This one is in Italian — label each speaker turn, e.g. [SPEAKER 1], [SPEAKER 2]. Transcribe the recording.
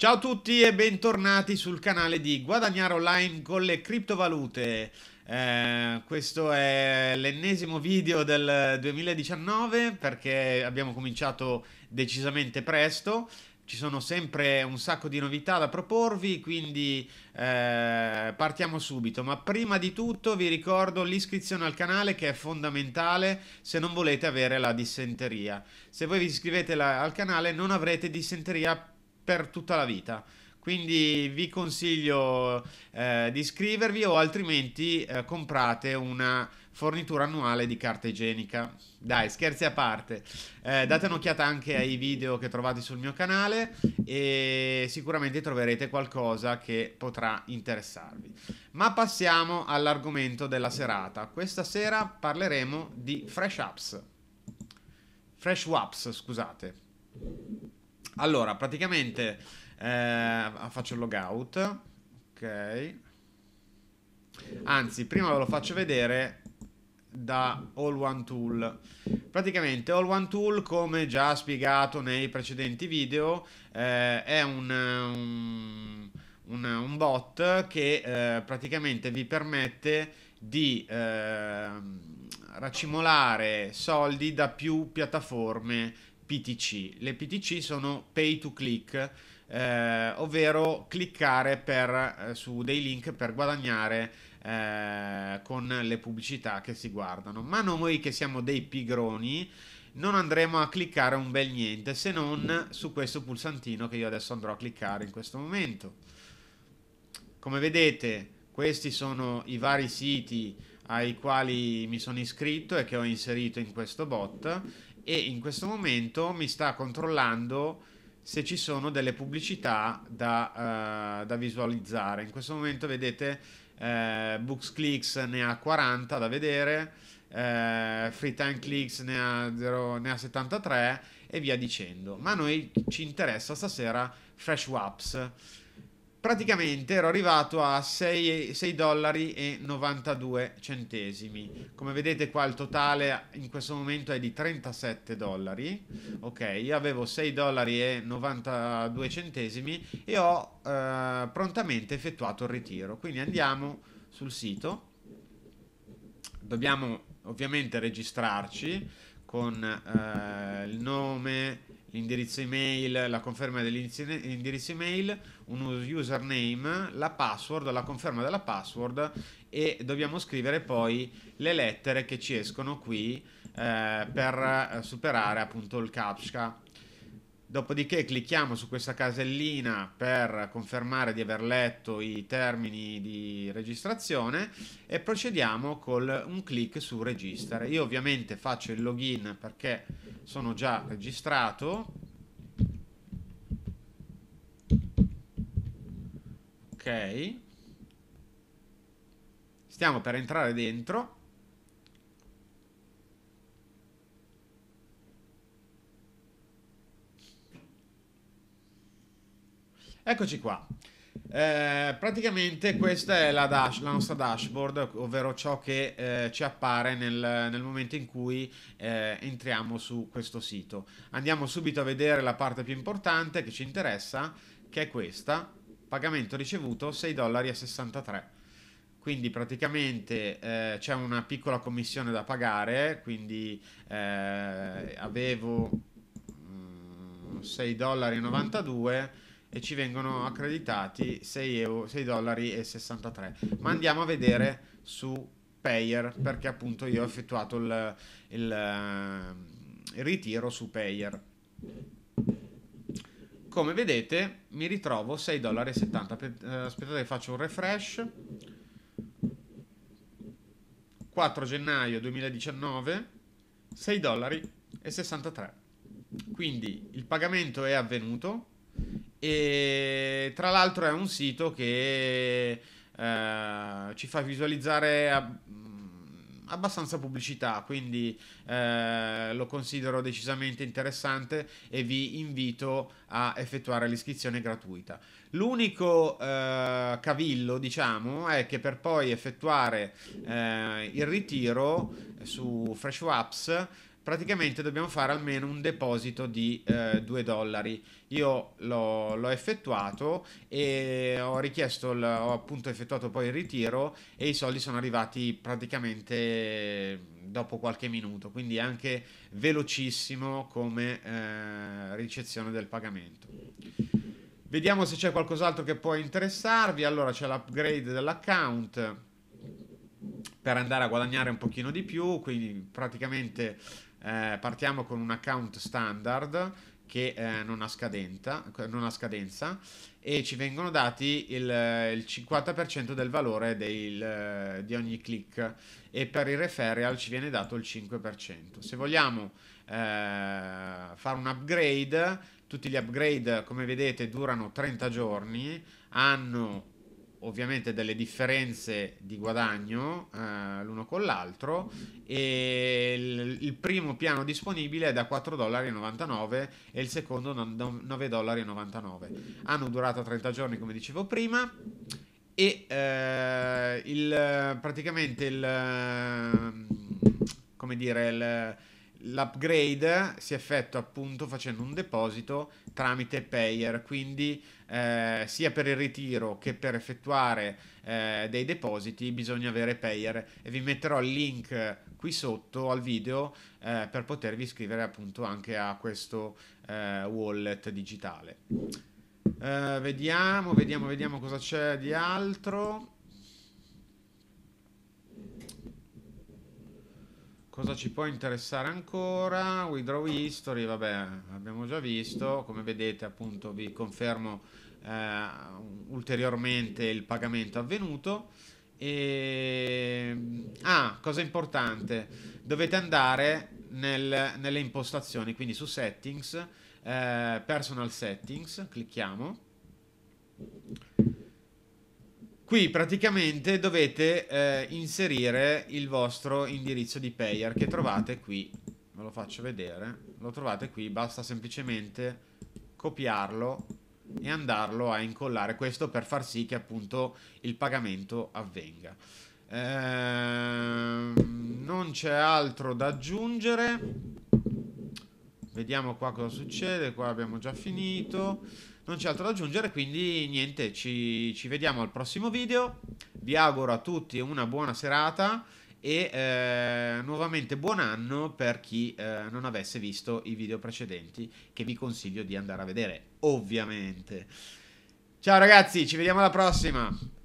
[SPEAKER 1] Ciao a tutti e bentornati sul canale di Guadagnare Online con le criptovalute. Eh, questo è l'ennesimo video del 2019 perché abbiamo cominciato decisamente presto. Ci sono sempre un sacco di novità da proporvi, quindi eh, partiamo subito. Ma prima di tutto vi ricordo l'iscrizione al canale che è fondamentale se non volete avere la dissenteria. Se voi vi iscrivete la, al canale non avrete dissenteria per tutta la vita. Quindi vi consiglio eh, di iscrivervi o altrimenti eh, comprate una fornitura annuale di carta igienica. Dai, scherzi a parte. Eh, date un'occhiata anche ai video che trovate sul mio canale e sicuramente troverete qualcosa che potrà interessarvi. Ma passiamo all'argomento della serata. Questa sera parleremo di Fresh Apps. Fresh Waps, scusate. Allora, praticamente eh, faccio il logout. Ok. Anzi, prima ve lo faccio vedere da All One Tool. Praticamente All One Tool, come già spiegato nei precedenti video, eh, è un, un, un, bot che eh, praticamente vi permette di eh, raccimolare soldi da più piattaforme PTC. Le PTC sono pay to click, eh, ovvero cliccare per, eh, su dei link per guadagnare eh, con le pubblicità che si guardano. Ma noi che siamo dei pigroni non andremo a cliccare un bel niente se non su questo pulsantino che io adesso andrò a cliccare in questo momento. Come vedete questi sono i vari siti ai quali mi sono iscritto e che ho inserito in questo bot e in questo momento mi sta controllando se ci sono delle pubblicità da, uh, da visualizzare. In questo momento vedete uh, Books Clicks ne ha 40 da vedere, uh, Free Time Clicks ne ha, 0, ne ha 73 e via dicendo. Ma a noi ci interessa stasera Fresh Waps praticamente ero arrivato a 6,92 dollari come vedete qua il totale in questo momento è di 37 dollari ok io avevo 6,92 dollari e ho eh, prontamente effettuato il ritiro quindi andiamo sul sito dobbiamo ovviamente registrarci con eh, il nome l'indirizzo email, la conferma dell'indirizzo email, un username, la password, la conferma della password e dobbiamo scrivere poi le lettere che ci escono qui eh, per eh, superare appunto il CAPTCHA Dopodiché clicchiamo su questa casellina per confermare di aver letto i termini di registrazione e procediamo con un clic su registra. Io ovviamente faccio il login perché sono già registrato. Ok. Stiamo per entrare dentro Eccoci qua. Eh, praticamente questa è la, dash, la, nostra dashboard, ovvero ciò che eh, ci appare nel, nel, momento in cui eh, entriamo su questo sito. Andiamo subito a vedere la parte più importante che ci interessa, che è questa, pagamento ricevuto 6,63 dollari. Quindi praticamente eh, c'è una piccola commissione da pagare, quindi eh, avevo 6,92 mm, dollari e ci vengono accreditati 6, euro, 6 dollari e 63. Ma andiamo a vedere su Payer perché appunto io ho effettuato il, il, ehm, il ritiro su Payer. Come vedete mi ritrovo 6,70 dollari. Eh, aspettate che faccio un refresh. 4 gennaio 2019 6,63 dollari. Quindi il pagamento è avvenuto e tra l'altro è un sito che eh, ci fa visualizzare ab- mm, abbastanza pubblicità, quindi eh, lo considero decisamente interessante e vi invito a effettuare l'iscrizione gratuita. L'unico eh, cavillo, diciamo, è che per poi effettuare eh, il ritiro su Fresh Waps praticamente dobbiamo fare almeno un deposito di eh, 2 dollari. Io l'ho, l'ho, effettuato e ho richiesto, l- ho appunto effettuato poi il ritiro e i soldi sono arrivati praticamente dopo qualche minuto, quindi è anche velocissimo come eh, ricezione del pagamento. Vediamo se c'è qualcos'altro che può interessarvi. Allora c'è l'upgrade dell'account per andare a guadagnare un pochino di più, quindi praticamente eh, partiamo con un account standard che eh, non, ha non, ha scadenza e ci vengono dati il, il 50% del valore del, eh, di ogni click e per il referral ci viene dato il 5%. Se vogliamo eh, fare un upgrade, tutti gli upgrade come vedete durano 30 giorni, hanno ovviamente delle differenze di guadagno eh, l'uno con l'altro e il, il, primo piano disponibile è da 4,99 dollari e il secondo da 9,99 dollari. Hanno durato 30 giorni come dicevo prima e eh, il, praticamente il, come dire, il, L'upgrade si effettua appunto facendo un deposito tramite payer, quindi eh, sia per il ritiro che per effettuare eh, dei depositi bisogna avere payer e vi metterò il link qui sotto al video eh, per potervi iscrivere appunto anche a questo eh, wallet digitale. Eh, vediamo, vediamo, vediamo cosa c'è di altro. Cosa ci può interessare ancora? Withdraw history, vabbè, abbiamo già visto. Come vedete, appunto, vi confermo eh, ulteriormente il pagamento avvenuto. E... Ah, cosa importante, dovete andare nel, nelle impostazioni, quindi su settings, eh, personal settings, clicchiamo Qui praticamente dovete eh, inserire il vostro indirizzo di payer che trovate qui. Ve lo faccio vedere. Lo trovate qui, basta semplicemente copiarlo e andarlo a incollare. Questo per far sì che appunto il pagamento avvenga. Ehm, non c'è altro da aggiungere. Vediamo qua cosa succede, qua abbiamo già finito. Non c'è altro da aggiungere, quindi niente, ci, ci vediamo al prossimo video. Vi auguro a tutti una buona serata e eh, nuovamente buon anno per chi eh, non avesse visto i video precedenti che vi consiglio di andare a vedere, ovviamente. Ciao ragazzi, ci vediamo alla prossima.